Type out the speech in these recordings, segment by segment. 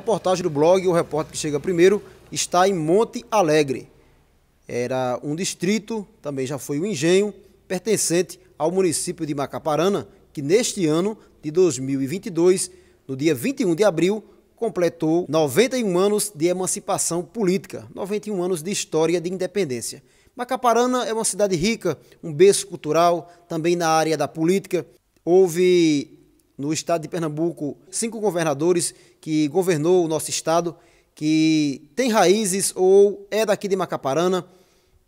reportagem do blog, o repórter que chega primeiro está em Monte Alegre. Era um distrito, também já foi o um engenho, pertencente ao município de Macaparana, que neste ano de 2022, no dia 21 de abril, completou 91 anos de emancipação política, 91 anos de história de independência. Macaparana é uma cidade rica, um berço cultural, também na área da política. Houve no estado de Pernambuco, cinco governadores que governou o nosso estado, que tem raízes ou é daqui de Macaparana,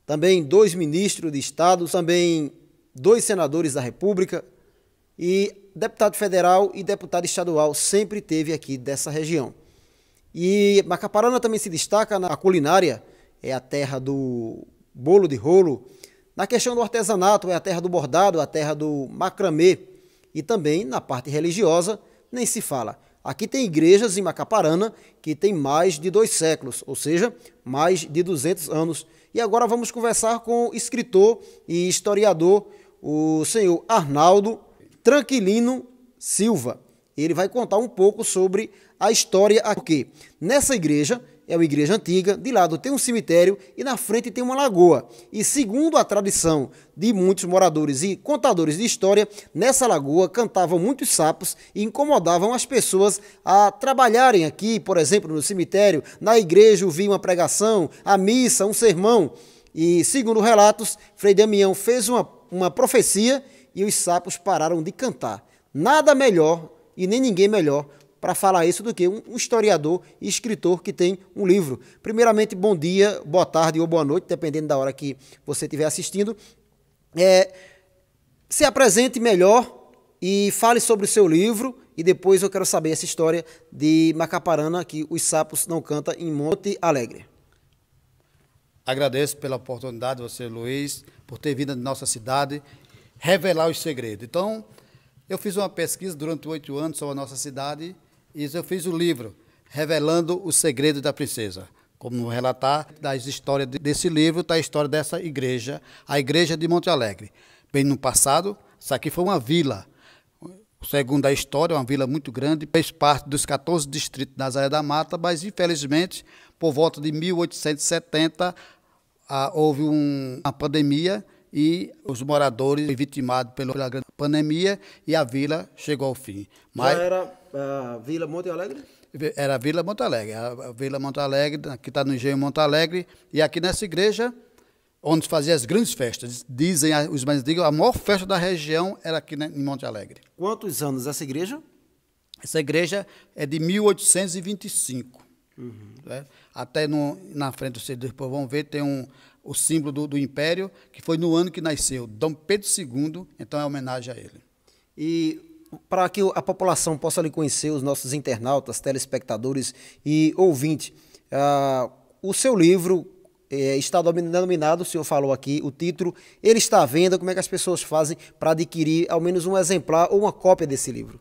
também dois ministros de estado, também dois senadores da República e deputado federal e deputado estadual sempre teve aqui dessa região. E Macaparana também se destaca na culinária, é a terra do bolo de rolo. Na questão do artesanato, é a terra do bordado, a terra do macramê e também na parte religiosa, nem se fala. Aqui tem igrejas em Macaparana que tem mais de dois séculos, ou seja, mais de 200 anos. E agora vamos conversar com o escritor e historiador, o senhor Arnaldo Tranquilino Silva. Ele vai contar um pouco sobre a história aqui. Nessa igreja é uma igreja antiga, de lado tem um cemitério e na frente tem uma lagoa. E segundo a tradição de muitos moradores e contadores de história, nessa lagoa cantavam muitos sapos e incomodavam as pessoas a trabalharem aqui, por exemplo, no cemitério, na igreja ouvir uma pregação, a missa, um sermão. E segundo relatos, Frei Damião fez uma, uma profecia e os sapos pararam de cantar. Nada melhor e nem ninguém melhor para falar isso do que um, um historiador e escritor que tem um livro. Primeiramente, bom dia, boa tarde ou boa noite, dependendo da hora que você estiver assistindo. É, se apresente melhor e fale sobre o seu livro. E depois eu quero saber essa história de Macaparana, que os sapos não canta em Monte Alegre. Agradeço pela oportunidade, você, Luiz, por ter vindo à nossa cidade revelar os segredos. Então, eu fiz uma pesquisa durante oito anos sobre a nossa cidade isso eu fiz o livro, Revelando o Segredo da Princesa. Como relatar das histórias desse livro, está a história dessa igreja, a igreja de Monte Alegre. Bem no passado, isso aqui foi uma vila. Segundo a história, uma vila muito grande, fez parte dos 14 distritos da Nazaré da Mata, mas infelizmente, por volta de 1870, ah, houve uma pandemia e os moradores vitimados pela grande pandemia e a vila chegou ao fim. Mas Já era a ah, Vila Monte Alegre? Era a Vila Monte Alegre, a Vila Monte Alegre, que está no engenho Monte Alegre, e aqui nessa igreja, onde fazia as grandes festas, dizem os mais antigos, a maior festa da região era aqui né, em Monte Alegre. Quantos anos essa igreja? Essa igreja é de 1825. Uhum. Né? Até no, na frente, vocês depois vão ver, tem um, o símbolo do, do, Império, que foi no ano que nasceu, Dom Pedro II, então é homenagem a ele. E para que a população possa ali conhecer os nossos internautas, telespectadores e ouvintes, uh, ah, o seu livro é, está denominado, o senhor falou aqui, o título, ele está à venda, como é que as pessoas fazem para adquirir ao menos um exemplar ou uma cópia desse livro?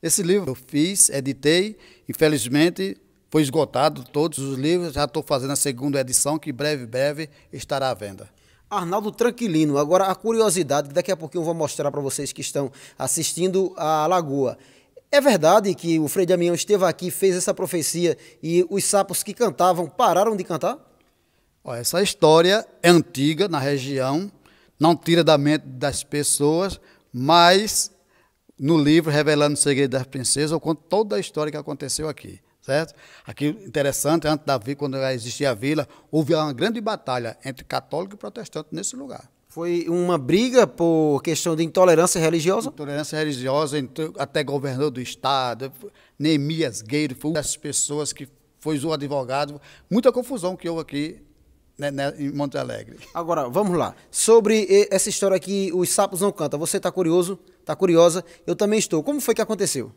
Esse livro eu fiz, editei, infelizmente foi esgotado todos os livros, já estou fazendo a segunda edição, que breve, breve estará à venda. Arnaldo Tranquilino, agora a curiosidade, que daqui a pouquinho eu vou mostrar para vocês que estão assistindo a Lagoa. É verdade que o Frei Damião esteve aqui, fez essa profecia e os sapos que cantavam pararam de cantar? Olha, essa história é antiga na região, não tira da mente das pessoas, mas no livro Revelando o Segredo das Princesas, eu conto toda a história que aconteceu aqui certo? Aqui, interessante, antes da vila, quando existia a vila, houve uma grande batalha entre católico e protestante nesse lugar. Foi uma briga por questão de intolerância religiosa? Intolerância religiosa, então, até governador do estado, Neemias Gueiro, foi uma das pessoas que foi o advogado. Muita confusão que houve aqui né, né, em Monte Alegre. Agora, vamos lá. Sobre essa história aqui, os sapos não cantam, você está curioso? Está curiosa? Eu também estou. Como foi que aconteceu?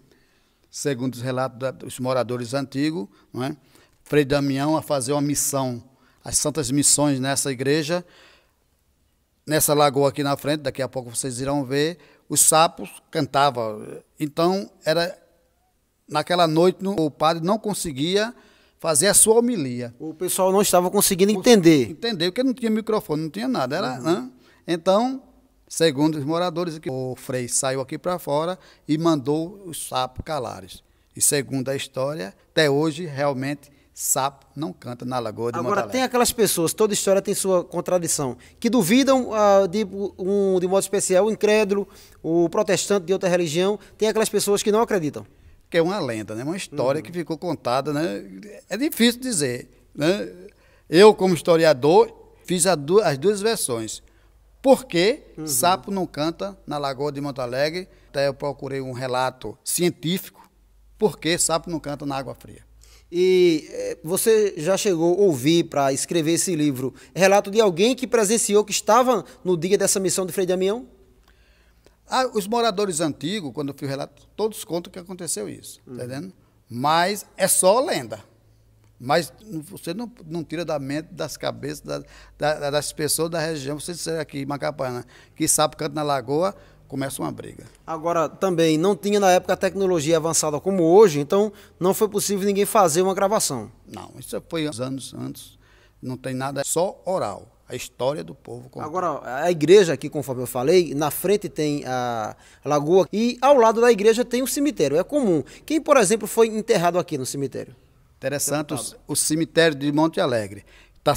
segundo os relatos dos moradores antigos, não é? Frei Damião a fazer uma missão, as santas missões nessa igreja, nessa lagoa aqui na frente, daqui a pouco vocês irão ver, os sapos cantavam. Então, era naquela noite o padre não conseguia fazer a sua homilia. O pessoal não estava conseguindo entender. Entender, porque não tinha microfone, não tinha nada. Era, uhum. né? Então, Segundo os moradores, o Frei saiu aqui para fora e mandou os sapos calares. E segundo a história, até hoje, realmente, sapo não canta na Lagoa de Agora, tem aquelas pessoas, toda história tem sua contradição, que duvidam uh, de, um, de modo especial, o incrédulo, o protestante de outra religião, tem aquelas pessoas que não acreditam. Que é uma lenda, né? uma história uhum. que ficou contada. Né? É difícil dizer. Né? Eu, como historiador, fiz as duas versões. Porque uhum. sapo não canta na Lagoa de Monte Alegre. Até eu procurei um relato científico. Porque sapo não canta na água fria. E eh, você já chegou a ouvir para escrever esse livro relato de alguém que presenciou que estava no dia dessa missão de Frei Damião? Ah, os moradores antigos, quando eu fiz o relato, todos contam que aconteceu isso, uhum. tá entendendo? Mas é só lenda. Mas você não, não tira da mente, das cabeças, da, da, das pessoas da região, você disser aqui, Macapana, que sapo canta na lagoa, começa uma briga. Agora, também, não tinha na época a tecnologia avançada como hoje, então não foi possível ninguém fazer uma gravação. Não, isso foi anos antes, não tem nada, é só oral. A história do povo. Como... Agora, a igreja aqui, conforme eu falei, na frente tem a lagoa e ao lado da igreja tem um cemitério. É comum. Quem, por exemplo, foi enterrado aqui no cemitério? Interessante o, o cemitério de Monte Alegre. está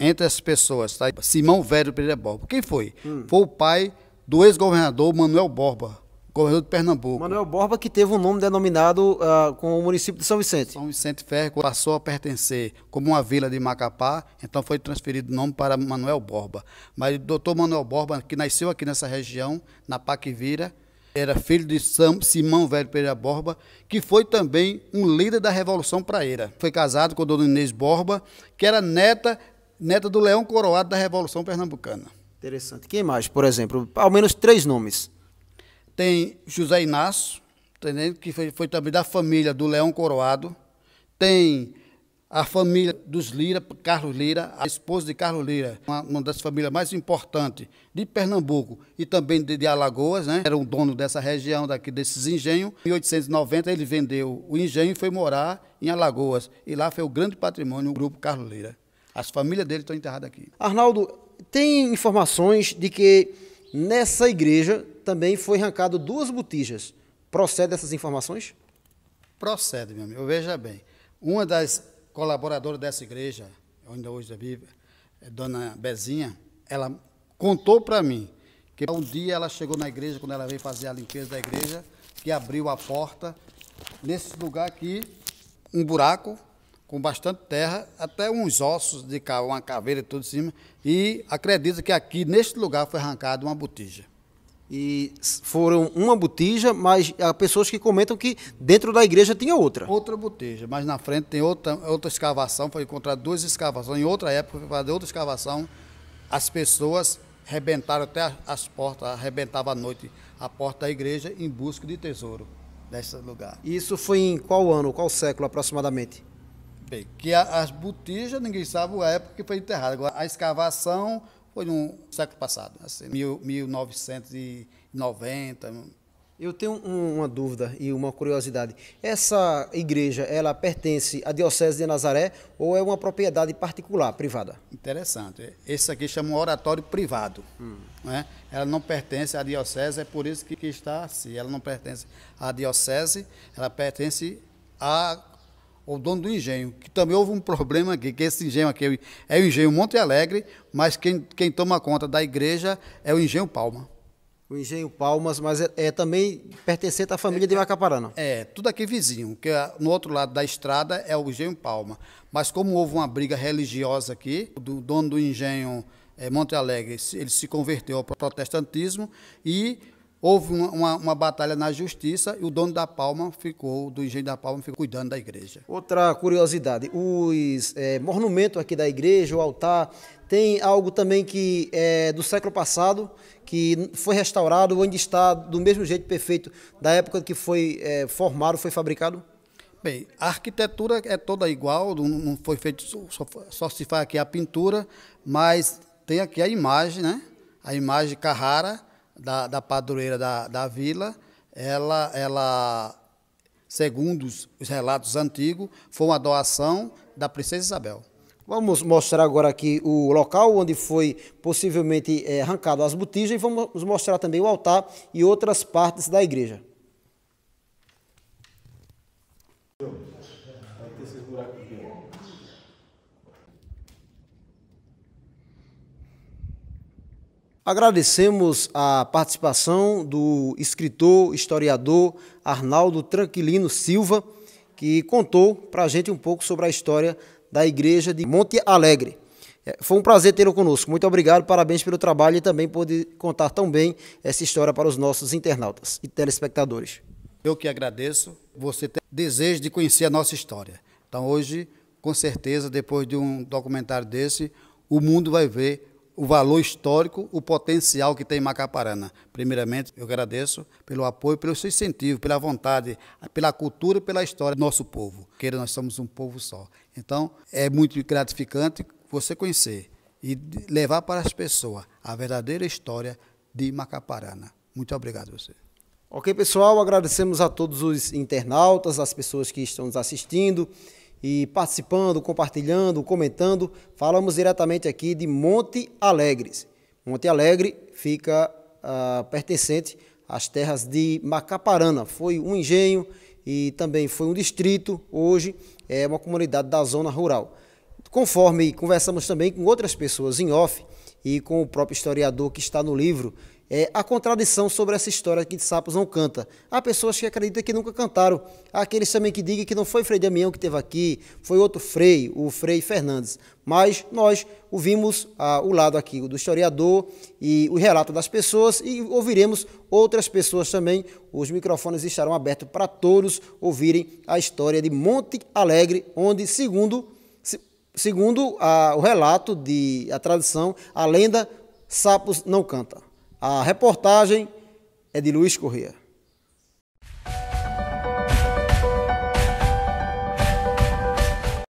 entre as pessoas, tá? Simão Velho Pereira Borba. Quem foi? Hum. Foi o pai do ex-governador Manuel Borba, governador de Pernambuco. Manuel Borba que teve um nome denominado uh, com o município de São Vicente. São Vicente Ferro passou a pertencer como uma vila de Macapá, então foi transferido o nome para Manuel Borba. Mas o doutor Manuel Borba, que nasceu aqui nessa região, na Paquivira, era filho de Sam, Simão Velho Pereira Borba, que foi também um líder da Revolução Praeira. Foi casado com a dona Inês Borba, que era neta, neta do Leão Coroado da Revolução Pernambucana. Interessante. Quem mais, por exemplo? Ao menos três nomes. Tem José Inácio, que foi, foi também da família do Leão Coroado. Tem a família dos Lira, Carlos Lira, a esposa de Carlos Lira, uma, uma das famílias mais importantes de Pernambuco e também de, de Alagoas, né? Era um dono dessa região daqui, desses engenhos. Em 1890 ele vendeu o engenho e foi morar em Alagoas. E lá foi o grande patrimônio, do grupo Carlos Lira. As famílias dele estão enterradas aqui. Arnaldo, tem informações de que nessa igreja também foi arrancado duas botijas. Procede essas informações? Procede, meu amigo. Veja bem. Uma das colaboradora dessa igreja, onde hoje vive, é Dona Bezinha, ela contou para mim que um dia ela chegou na igreja, quando ela veio fazer a limpeza da igreja, que abriu a porta, nesse lugar aqui, um buraco com bastante terra, até uns ossos de uma caveira e tudo em cima, e acredita que aqui, neste lugar, foi arrancada uma botija e foram uma botija, mas há pessoas que comentam que dentro da igreja tinha outra. Outra botija, mas na frente tem outra, outra escavação, foi encontrada duas escavações, em outra época foi fazer outra escavação, as pessoas rebentaram até as portas, arrebentava à noite a porta da igreja em busca de tesouro nesse lugar. Isso foi em qual ano, qual século aproximadamente? Bem, que a, as botijas, ninguém sabe a época que foi enterrada. Agora, a escavação foi no século passado, assim, 1990. Eu tenho uma dúvida e uma curiosidade. Essa igreja, ela pertence à Diocese de Nazaré ou é uma propriedade particular, privada? Interessante. Esse aqui chama um oratório privado. Hum. Né? Ela não pertence à Diocese, é por isso que, está assim. Ela não pertence à Diocese, ela pertence à o dono do engenho, que também houve um problema aqui, que esse engenho aqui é, é o engenho Monte Alegre, mas quem, quem toma conta da igreja é o engenho Palma. O engenho Palmas, mas é, é também pertencente à família é, de Macaparana. É, tudo aqui é vizinho, que é, no outro lado da estrada é o engenho Palma. Mas como houve uma briga religiosa aqui, do dono do engenho é, Monte Alegre, ele se converteu ao protestantismo e Houve uma, uma, uma, batalha na justiça e o dono da Palma ficou, do engenho da Palma, ficou cuidando da igreja. Outra curiosidade, os é, monumentos aqui da igreja, o altar, tem algo também que é do século passado, que foi restaurado onde está do mesmo jeito perfeito da época que foi é, formado, foi fabricado? Bem, a arquitetura é toda igual, não foi feito, só, só se faz aqui a pintura, mas tem aqui a imagem, né? A imagem Carrara, da, da padroeira da, da vila, ela, ela, segundo os relatos antigos, foi uma doação da princesa Isabel. Vamos mostrar agora aqui o local onde foi possivelmente é, arrancado as botijas e vamos mostrar também o altar e outras partes da igreja. Agradecemos a participação do escritor, historiador Arnaldo Tranquilino Silva, que contou para a gente um pouco sobre a história da igreja de Monte Alegre. É, foi um prazer tê-lo conosco. Muito obrigado, parabéns pelo trabalho e também por contar tão bem essa história para os nossos internautas e telespectadores. Eu que agradeço você ter desejo de conhecer a nossa história. Então, hoje, com certeza, depois de um documentário desse, o mundo vai ver o valor histórico, o potencial que tem Macaparana. Primeiramente, eu agradeço pelo apoio, pelo seu incentivo, pela vontade, pela cultura e pela história do nosso povo. Queira, nós somos um povo só. Então, é muito gratificante você conhecer e levar para as pessoas a verdadeira história de Macaparana. Muito obrigado a você. Ok, pessoal, agradecemos a todos os internautas, as pessoas que estão nos assistindo e participando, compartilhando, comentando. Falamos diretamente aqui de Monte Alegres. Monte Alegre fica uh, pertencente às terras de Macaparana. Foi um engenho e também foi um distrito. Hoje é uma comunidade da zona rural. Conforme conversamos também com outras pessoas em off e com o próprio historiador que está no livro é, a contradição sobre essa história que de sapos não canta. Há pessoas que acreditam que nunca cantaram. Há aqueles também que digam que não foi Frei Damião que esteve aqui, foi outro Frei, o Frei Fernandes. Mas nós ouvimos ah, o lado aqui do historiador e o relato das pessoas e ouviremos outras pessoas também. Os microfones estarão abertos para todos ouvirem a história de Monte Alegre, onde, segundo, segundo ah, o relato de a tradição, a lenda, sapos não canta. A reportagem é de Luiz Corrêa.